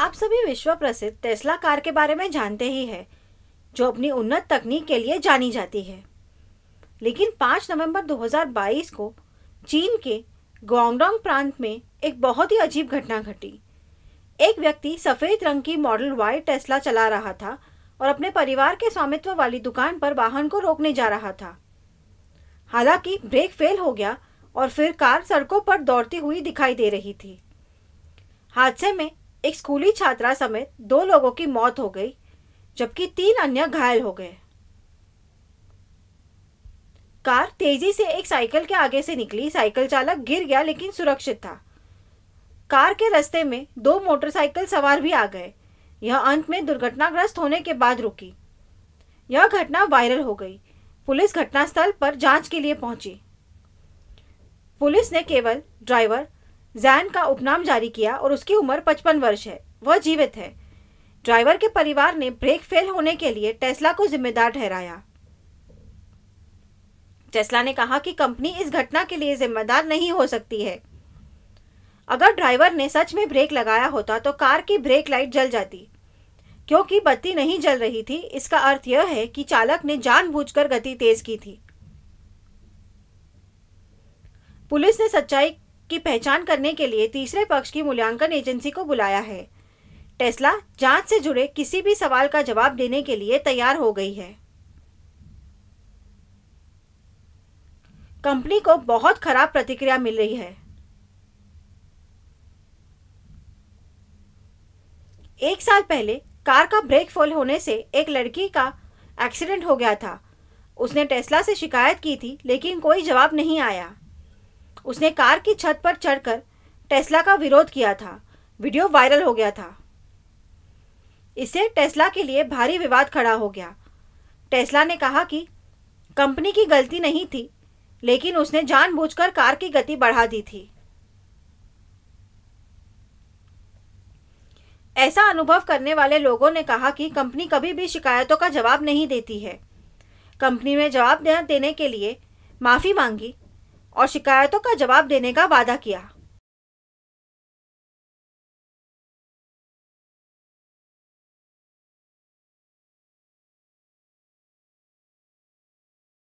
आप सभी विश्व प्रसिद्ध टेस्ला कार के बारे में जानते ही हैं जो अपनी उन्नत तकनीक के लिए जानी जाती है लेकिन 5 नवंबर 2022 को चीन के ग्वांगडोंग प्रांत में एक बहुत ही अजीब घटना घटी एक व्यक्ति सफ़ेद रंग की मॉडल वाई टेस्ला चला रहा था और अपने परिवार के स्वामित्व वाली दुकान पर वाहन को रोकने जा रहा था हालांकि ब्रेक फेल हो गया और फिर कार सड़कों पर दौड़ती हुई दिखाई दे रही थी हादसे में एक स्कूली छात्रा समेत दो लोगों की मौत हो गई जबकि तीन अन्य घायल हो गए कार तेजी से एक साइकिल के आगे से निकली साइकिल चालक गिर गया लेकिन सुरक्षित था कार के रास्ते में दो मोटरसाइकिल सवार भी आ गए यह अंत में दुर्घटनाग्रस्त होने के बाद रुकी यह घटना वायरल हो गई पुलिस घटनास्थल पर जांच के लिए पहुंची पुलिस ने केवल ड्राइवर जैन का उपनाम जारी किया और उसकी उम्र 55 वर्ष है वह जीवित है ड्राइवर के परिवार ने ब्रेक फेल होने के लिए टेस्ला को जिम्मेदार ठहराया टेस्ला ने कहा कि कंपनी इस घटना के लिए जिम्मेदार नहीं हो सकती है अगर ड्राइवर ने सच में ब्रेक लगाया होता तो कार की ब्रेक लाइट जल जाती क्योंकि बत्ती नहीं जल रही थी इसका अर्थ यह है कि चालक ने जानबूझकर गति तेज की थी पुलिस ने सच्चाई की पहचान करने के लिए तीसरे पक्ष की मूल्यांकन एजेंसी को बुलाया है टेस्ला जांच से जुड़े किसी भी सवाल का जवाब देने के लिए तैयार हो गई है कंपनी को बहुत खराब प्रतिक्रिया मिल रही है एक साल पहले कार का ब्रेक फॉल होने से एक लड़की का एक्सीडेंट हो गया था उसने टेस्ला से शिकायत की थी लेकिन कोई जवाब नहीं आया उसने कार की छत पर चढ़कर टेस्ला का विरोध किया था वीडियो वायरल हो गया था इससे टेस्ला के लिए भारी विवाद खड़ा हो गया टेस्ला ने कहा कि कंपनी की गलती नहीं थी लेकिन उसने जानबूझकर कार की गति बढ़ा दी थी ऐसा अनुभव करने वाले लोगों ने कहा कि कंपनी कभी भी शिकायतों का जवाब नहीं देती है कंपनी ने जवाब देने के लिए माफ़ी मांगी और शिकायतों का जवाब देने का वादा किया